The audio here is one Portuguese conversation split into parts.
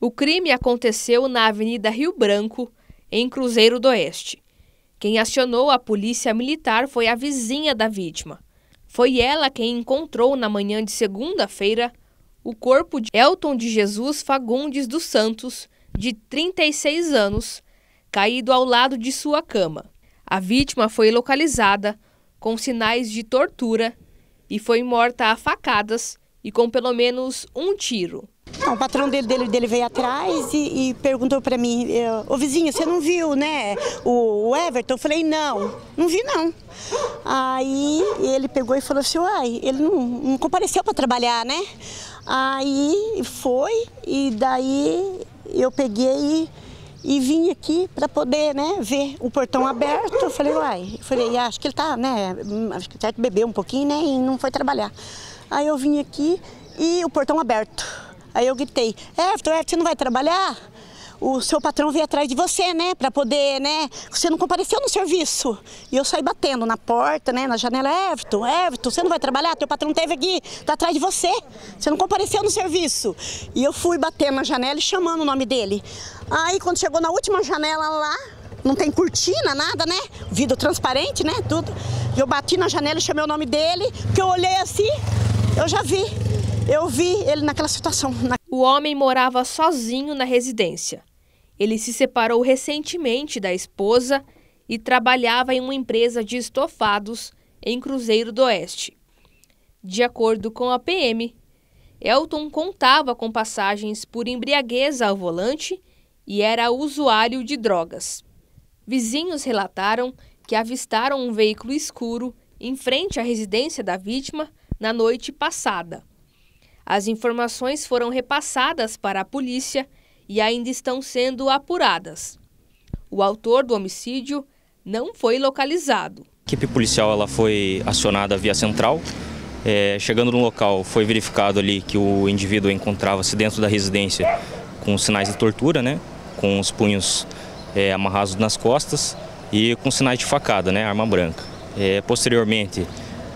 O crime aconteceu na Avenida Rio Branco, em Cruzeiro do Oeste. Quem acionou a polícia militar foi a vizinha da vítima. Foi ela quem encontrou na manhã de segunda-feira o corpo de Elton de Jesus Fagundes dos Santos, de 36 anos, caído ao lado de sua cama. A vítima foi localizada com sinais de tortura e foi morta a facadas e com pelo menos um tiro. Não, o patrão dele, dele, dele veio atrás e, e perguntou para mim, é, ô vizinho, você não viu, né, o, o, Everton? Eu falei, não, não vi não. Aí ele pegou e falou assim, uai, ele não, não compareceu para trabalhar, né? Aí foi e daí eu peguei e, e vim aqui para poder, né, ver o portão aberto. Eu falei, uai, eu falei, acho que ele tá, né, acho que certo tá bebeu um pouquinho, né, e não foi trabalhar. Aí eu vim aqui e o portão aberto. Aí eu gritei, Everton, é, Everton, você não vai trabalhar? O seu patrão veio atrás de você, né? Pra poder, né? Você não compareceu no serviço. E eu saí batendo na porta, né? Na janela, Everton, Everton, você não vai trabalhar? Teu patrão teve aqui, tá atrás de você. Você não compareceu no serviço. E eu fui batendo na janela e chamando o nome dele. Aí quando chegou na última janela lá, não tem cortina, nada, né? Vidro transparente, né? Tudo. Eu bati na janela e chamei o nome dele, que eu olhei assim, eu já vi eu vi ele naquela situação. O homem morava sozinho na residência. Ele se separou recentemente da esposa e trabalhava em uma empresa de estofados em Cruzeiro do Oeste. De acordo com a PM, Elton contava com passagens por embriaguez ao volante e era usuário de drogas. Vizinhos relataram que avistaram um veículo escuro em frente à residência da vítima na noite passada. As informações foram repassadas para a polícia e ainda estão sendo apuradas. O autor do homicídio não foi localizado. A equipe policial ela foi acionada via central. É, chegando no local, foi verificado ali que o indivíduo encontrava-se dentro da residência com sinais de tortura, né? com os punhos é, amarrados nas costas e com sinais de facada, né? arma branca. É, posteriormente,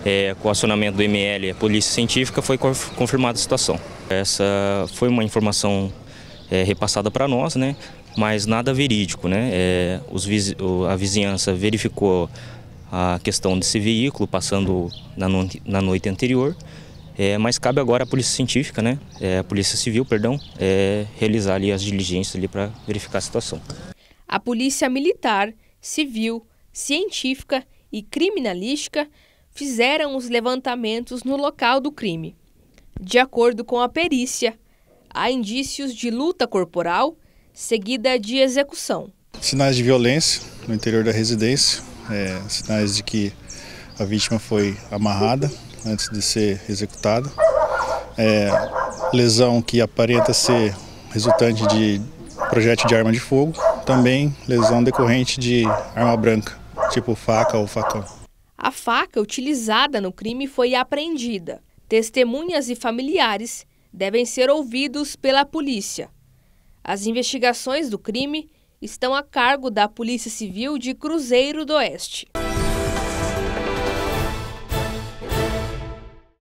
é, com o acionamento do ML e a Polícia Científica, foi confirmada a situação. Essa foi uma informação é, repassada para nós, né? mas nada verídico. Né? É, os, a vizinhança verificou a questão desse veículo passando na, no, na noite anterior, é, mas cabe agora à Polícia Científica, né? É, a Polícia Civil, perdão, é, realizar ali as diligências ali para verificar a situação. A Polícia Militar, Civil, Científica e Criminalística fizeram os levantamentos no local do crime. De acordo com a perícia, há indícios de luta corporal seguida de execução. Sinais de violência no interior da residência, é, sinais de que a vítima foi amarrada antes de ser executada, é, lesão que aparenta ser resultante de projétil de arma de fogo, também lesão decorrente de arma branca, tipo faca ou facão. A faca utilizada no crime foi apreendida. Testemunhas e familiares devem ser ouvidos pela polícia. As investigações do crime estão a cargo da Polícia Civil de Cruzeiro do Oeste.